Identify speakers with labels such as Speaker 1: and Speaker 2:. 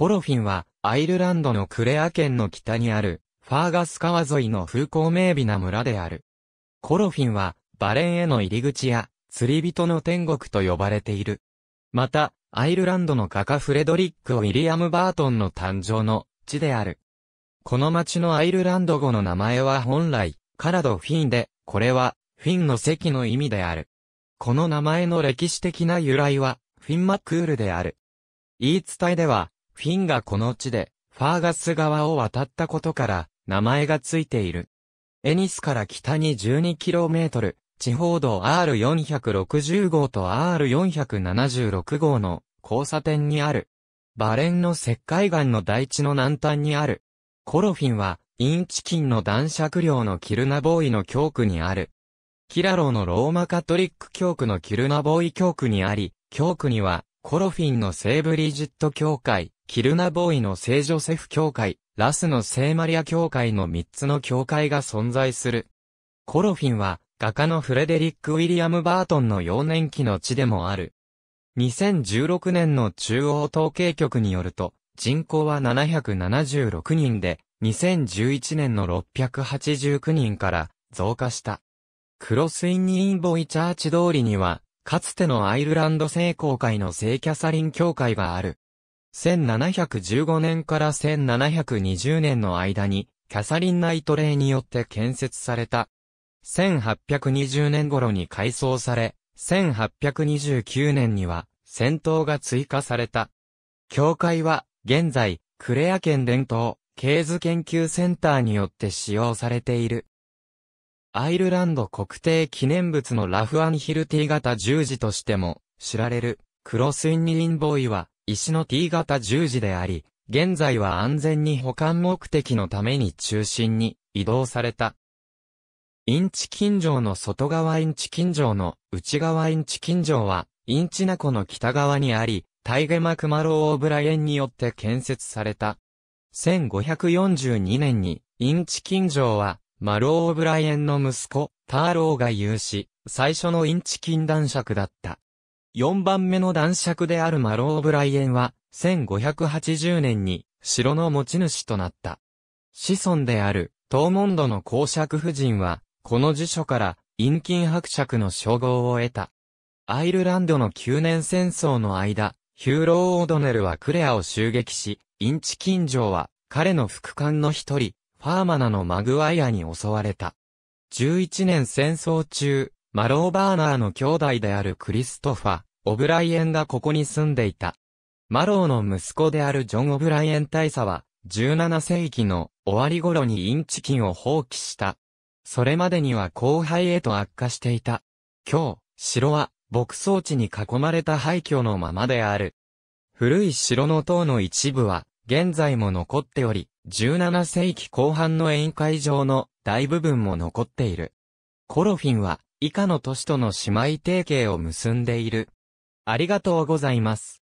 Speaker 1: コロフィンは、アイルランドのクレア県の北にある、ファーガス川沿いの風光明媚な村である。コロフィンは、バレンへの入り口や、釣り人の天国と呼ばれている。また、アイルランドの画家フレドリック・ウィリアム・バートンの誕生の地である。この町のアイルランド語の名前は本来、カラド・フィンで、これは、フィンの席の意味である。この名前の歴史的な由来は、フィンマクールである。言い伝えでは、フィンがこの地で、ファーガス川を渡ったことから、名前がついている。エニスから北に 12km、地方道 R460 号と R476 号の交差点にある。バレンの石灰岩の大地の南端にある。コロフィンは、インチキンの男爵量のキルナボーイの教区にある。キラロのローマカトリック教区のキルナボーイ教区にあり、教区には、コロフィンのセーブリジット教会、キルナボーイの聖ジョセフ教会、ラスの聖マリア教会の3つの教会が存在する。コロフィンは、画家のフレデリック・ウィリアム・バートンの幼年期の地でもある。2016年の中央統計局によると、人口は776人で、2011年の689人から増加した。クロスインニインボイチャーチ通りには、かつてのアイルランド聖公会の聖キャサリン教会がある。1715年から1720年の間に、キャサリン・ナイトレイによって建設された。1820年頃に改装され、1829年には、戦闘が追加された。教会は、現在、クレア県伝統、ケーズ研究センターによって使用されている。アイルランド国定記念物のラフアンヒルティ型十字としても知られるクロスインニリンボーイは石の T 型十字であり、現在は安全に保管目的のために中心に移動された。インチ近城の外側インチ近城の内側インチ近城は、インチナ湖の北側にあり、タイゲマクマロオーブライエンによって建設された。1542年に、インチ近城は、マローオブライエンの息子、ターローが有し、最初のインチ禁断爵だった。4番目の男爵であるマロー・オブライエンは、1580年に城の持ち主となった。子孫である、トーモンドの公爵夫人は、この辞書から、陰金伯爵の称号を得た。アイルランドの9年戦争の間、ヒューロー・オードネルはクレアを襲撃し、インチ近城は、彼の副官の一人、ファーマナのマグワイアに襲われた。11年戦争中、マローバーナーの兄弟であるクリストファ、オブライエンがここに住んでいた。マローの息子であるジョン・オブライエン大佐は、17世紀の終わり頃にインチキンを放棄した。それまでには後輩へと悪化していた。今日、城は牧草地に囲まれた廃墟のままである。古い城の塔の一部は、現在も残っており、17世紀後半の宴会場の大部分も残っている。コロフィンは、以下の都市との姉妹提携を結んでいる。ありがとうございます。